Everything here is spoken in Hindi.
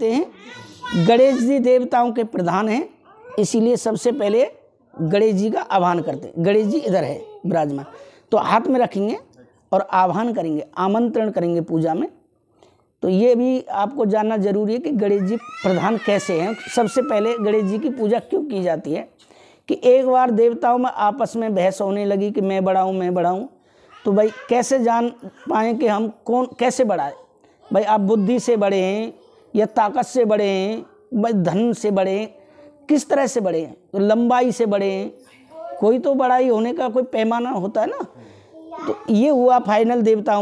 करते हैं गणेश जी देवताओं के प्रधान हैं इसीलिए सबसे पहले गणेश जी का आह्वान करते हैं गणेश जी इधर है विराजमान तो हाथ में रखेंगे और आह्वान करेंगे आमंत्रण करेंगे पूजा में तो ये भी आपको जानना जरूरी है कि गणेश जी प्रधान कैसे हैं सबसे पहले गणेश जी की पूजा क्यों की जाती है कि एक बार देवताओं में आपस में बहस होने लगी कि मैं बढ़ाऊँ मैं बढ़ाऊँ तो भाई कैसे जान पाएँ कि हम कौन कैसे बढ़ाएँ भाई आप बुद्धि से बड़े हैं या ताकत से बड़े हैं धन से बड़े हैं किस तरह से बड़े हैं तो लंबाई से बड़े हैं कोई तो बड़ाई होने का कोई पैमाना होता है ना तो ये हुआ फाइनल देवताओं